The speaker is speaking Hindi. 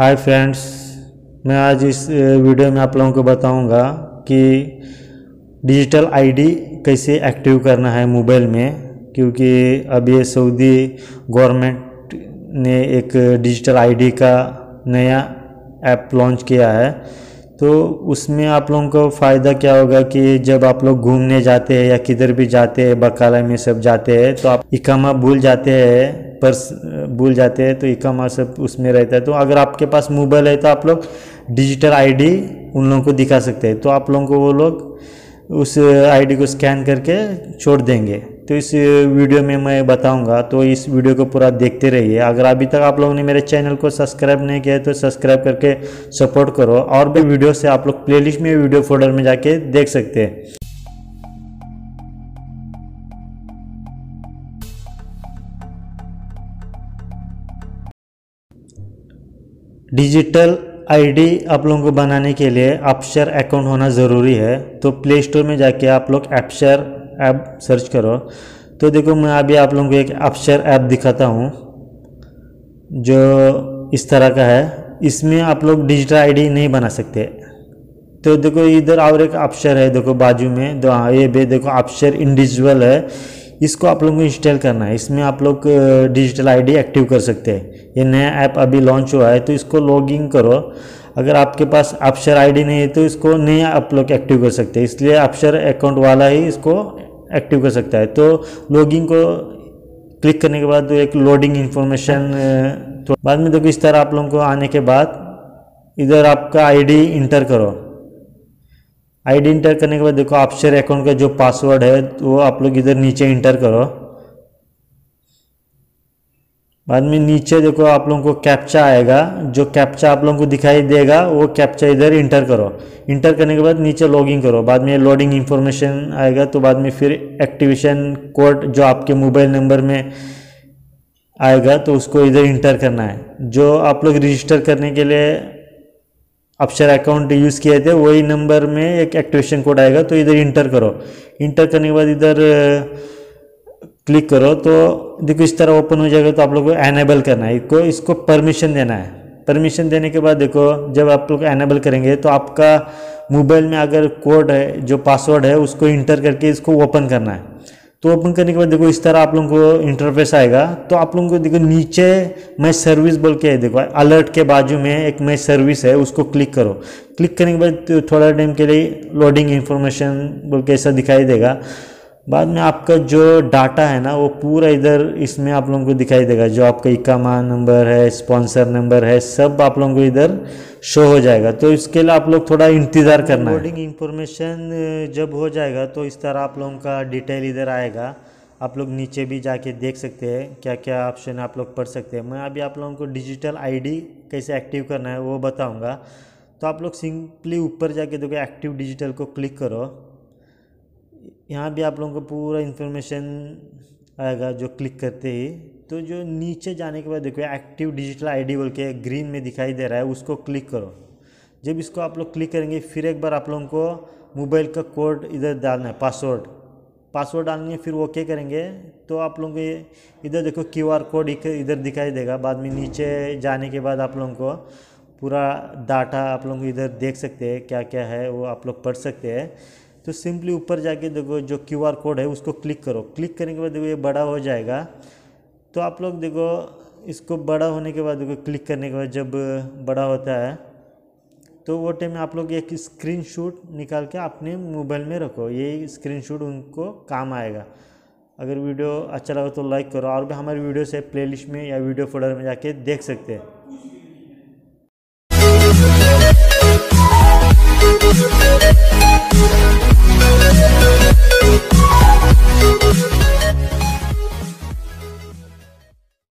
हाय फ्रेंड्स मैं आज इस वीडियो में आप लोगों को बताऊंगा कि डिजिटल आईडी कैसे एक्टिव करना है मोबाइल में क्योंकि अब ये सऊदी गवर्नमेंट ने एक डिजिटल आईडी का नया ऐप लॉन्च किया है तो उसमें आप लोगों को फ़ायदा क्या होगा कि जब आप लोग घूमने जाते हैं या किधर भी जाते हैं बकाला में सब जाते हैं तो आप इकामा भूल जाते हैं पर्स भूल जाते हैं तो इकामा सब उसमें रहता है तो अगर आपके पास मोबाइल है तो आप लोग डिजिटल आईडी उन लोगों को दिखा सकते हैं तो आप लोगों को वो लोग उस आईडी को स्कैन करके छोड़ देंगे तो इस वीडियो में मैं बताऊंगा तो इस वीडियो को पूरा देखते रहिए अगर अभी तक आप लोगों ने मेरे चैनल को सब्सक्राइब नहीं किया है तो सब्सक्राइब करके सपोर्ट करो और भी वीडियो से आप लोग प्लेलिस्ट में वीडियो फोल्डर में जाके देख सकते हैं डिजिटल आईडी आप लोगों को बनाने के लिए अपशर अकाउंट होना ज़रूरी है तो प्ले स्टोर में जाके आप लोग अपशर ऐप सर्च करो तो देखो मैं अभी आप लोगों को एक अप्सर ऐप दिखाता हूँ जो इस तरह का है इसमें आप लोग डिजिटल आईडी नहीं बना सकते तो देखो इधर और एक अप्सर है देखो बाजू में तो हाँ ये भी देखो अक्षर इंडिविजुअल है इसको आप लोग को इंस्टॉल करना है इसमें आप लोग डिजिटल आईडी एक्टिव कर सकते हैं ये नया ऐप अभी लॉन्च हुआ है तो इसको लॉगिन करो अगर आपके पास अक्षर आईडी नहीं है तो इसको नया आप लोग एक्टिव कर सकते हैं इसलिए अप्सर अकाउंट वाला ही इसको एक्टिव कर सकता है तो लॉगिंग को क्लिक करने के बाद तो एक लोडिंग इन्फॉर्मेशन हाँ। तो बाद में देखो इस तरह आप लोगों को आने के बाद इधर आपका आईडी इंटर करो आईडी इंटर करने के बाद देखो आप शेयर अकाउंट का जो पासवर्ड है तो आप लोग इधर नीचे इंटर करो बाद में नीचे देखो आप लोगों को कैप्चा आएगा जो कैप्चा आप लोगों को दिखाई देगा वो कैप्चा इधर इंटर करो इंटर करने के बाद नीचे लॉगिंग करो बाद में लोडिंग इन्फॉर्मेशन आएगा तो बाद में फिर एक्टिवेशन कोड जो आपके मोबाइल नंबर में आएगा तो उसको इधर इंटर करना है जो आप लोग रजिस्टर करने के लिए अपशर अकाउंट यूज़ किए थे वही नंबर में एक एक्टिवेशन कोड आएगा तो इधर इंटर करो इंटर करने के बाद इधर क्लिक करो तो देखो इस तरह ओपन हो जाएगा तो आप लोग को एनेबल करना है इसको इसको परमिशन देना है परमिशन देने के बाद देखो जब आप लोग एनेबल करेंगे तो आपका मोबाइल में अगर कोड है जो पासवर्ड है उसको इंटर करके इसको ओपन करना है तो ओपन करने के बाद देखो इस तरह आप लोगों को इंटरफेस आएगा तो आप लोगों को देखो नीचे मैं सर्विस बोल के देखो अलर्ट के बाजू में एक मैं सर्विस है उसको क्लिक करो क्लिक करने के बाद थोड़ा टाइम के लिए लोडिंग इन्फॉर्मेशन बोल के ऐसा दिखाई देगा बाद में आपका जो डाटा है ना वो पूरा इधर इसमें आप लोगों को दिखाई देगा जो आपका इकामा नंबर है स्पॉन्सर नंबर है सब आप लोगों को इधर शो हो जाएगा तो इसके लिए आप लोग थोड़ा इंतज़ार करना बोर्डिंग इंफॉर्मेशन जब हो जाएगा तो इस तरह आप लोगों का डिटेल इधर आएगा आप लोग नीचे भी जाके देख सकते हैं क्या क्या ऑप्शन आप लोग पढ़ सकते हैं मैं अभी आप लोगों को डिजिटल आईडी कैसे एक्टिव करना है वो बताऊँगा तो आप लोग सिंपली ऊपर जाके देखो एक्टिव डिजिटल को क्लिक करो यहाँ भी आप लोगों को पूरा इन्फॉर्मेशन आएगा जो क्लिक करते ही तो जो नीचे जाने के बाद देखो एक्टिव डिजिटल आईडी बोल के ग्रीन में दिखाई दे रहा है उसको क्लिक करो जब इसको आप लोग क्लिक करेंगे फिर एक बार आप लोगों को मोबाइल का कोड इधर डालना है पासवर्ड पासवर्ड डालेंगे फिर ओके करेंगे तो आप लोगों को इधर देखो क्यूआर कोड इधर दिखाई देगा बाद में नीचे जाने के बाद आप लोगों को पूरा डाटा आप लोग इधर देख सकते हैं क्या क्या है वो आप लोग पढ़ सकते हैं तो सिंपली ऊपर जाके देखो जो क्यू आर कोड है उसको क्लिक करो क्लिक करने के बाद देखो ये बड़ा हो जाएगा तो आप लोग देखो इसको बड़ा होने के बाद देखो क्लिक करने के बाद जब बड़ा होता है तो वो टाइम में आप लोग एक स्क्रीनशॉट निकाल के अपने मोबाइल में रखो ये स्क्रीनशॉट उनको काम आएगा अगर वीडियो अच्छा लगा तो लाइक करो और भी हमारे वीडियो से प्लेलिस्ट में या वीडियो फोल्डर में जाके देख सकते हैं